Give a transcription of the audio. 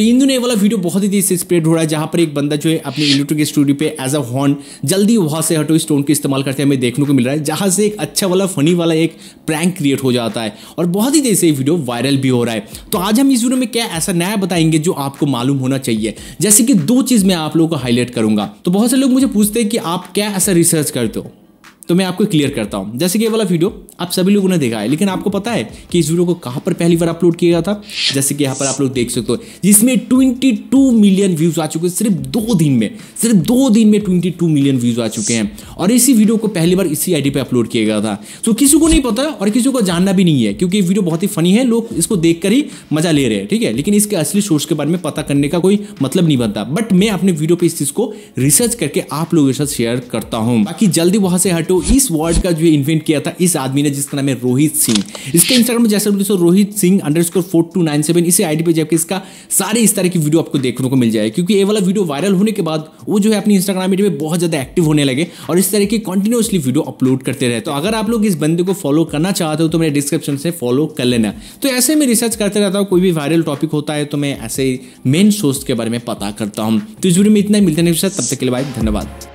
तो इन दोनों वाला वीडियो बहुत ही तेजी से स्प्रेड हो रहा है जहां पर एक बंदा जो है अपने इलेक्ट्रिक स्टूडियो पे एज अ हॉर्न जल्दी वहां से हटो स्टोन का इस्तेमाल करते हमें देखने को मिल रहा है जहां से एक अच्छा वाला फनी वाला एक प्रैंक क्रिएट हो जाता है और बहुत ही तेजी से वीडियो वायरल भी हो रहा है तो आज हम इस वीडियो में क्या ऐसा नया बताएंगे जो आपको मालूम होना चाहिए जैसे कि दो चीज़ मैं आप लोगों को हाईलाइट करूंगा तो बहुत से लोग मुझे पूछते हैं कि आप क्या ऐसा रिसर्च करते हो तो मैं आपको क्लियर करता हूं जैसे कि ये वाला वीडियो आप सभी लोगों ने देखा है लेकिन आपको पता है कि इस वीडियो को कहाँ पर पहली बार अपलोड किया गया था जैसे कि यहाँ पर आप लोग देख सकते हो जिसमें 22 मिलियन व्यूज आ चुके हैं सिर्फ दो दिन में सिर्फ दो दिन में 22 मिलियन व्यूज आ चुके हैं और इसी वीडियो को पहली बार इसी आई पे अपलोड किया गया था तो किसी को नहीं पता और किसी को जानना भी नहीं है क्योंकि वीडियो बहुत ही फनी है लोग इसको देख ही मजा ले रहे हैं ठीक है लेकिन इसके असली सोर्स के बारे में पता करने का कोई मतलब नहीं बनता बट मैं अपने वीडियो पर इस चीज़ को रिसर्च करके आप लोगों के साथ शेयर करता हूं बाकी जल्दी वहां से हटो इस वर्ड का जो इन्वेंट किया था इस आदमी ने है जिसका नाम है रोहित सिंह इसके इंस्टाग्राम में जैसे तो Rohit Singh underscore four two nine seven इसी आई डी पर जाकर इसका सारे इस तरह की वीडियो आपको देखने को मिल जाएगी क्योंकि ये वाला वीडियो वायरल होने के बाद वो जो है अपनी इंस्टाग्राम आईडी पे बहुत ज़्यादा एक्टिव होने लगे और इस तरह की कंटिन्यूसली वीडियो अपलोड करते रहे तो अगर आप लोग इस बंदे को फॉलो करना चाहते हो तो मेरे डिस्क्रिप्शन से फॉलो कर लेना तो ऐसे में रिसर्च करते रहता हूँ कोई भी वायरल टॉपिक होता है तो मैं ऐसे मेन सोर्स के बारे में पता करता हूँ तो इस वीडियो में इतना मिलते नहीं तब तक के लिए भाई धन्यवाद